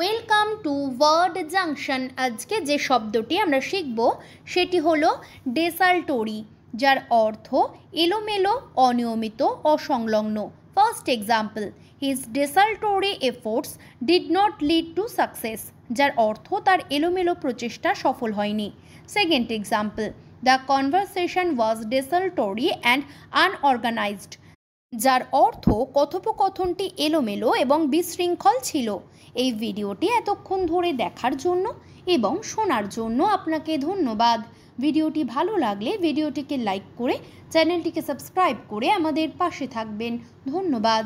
welcome to word junction আজকে যে শব্দটি আমরা শিখব সেটি হলো ডেসাল্টোরি যার অর্থ এলোমেলো অনিয়মিত অসংলগ্ন first example his desultory efforts did not lead to success যার অর্থ তার এলোমেলো প্রচেষ্টা সফল হয়নি second example the conversation was desultory and unorganized যার অর্থ কথোপকথনটি এলোমেলো এবং বিশৃঙ্খল ছিল এই ভিডিওটি এতক্ষণ ধরে দেখার জন্য এবং শোনার জন্য আপনাকে ধন্যবাদ ভিডিওটি ভালো লাগলে ভিডিওটিকে লাইক করে চ্যানেলটিকে সাবস্ক্রাইব করে আমাদের পাশে থাকবেন ধন্যবাদ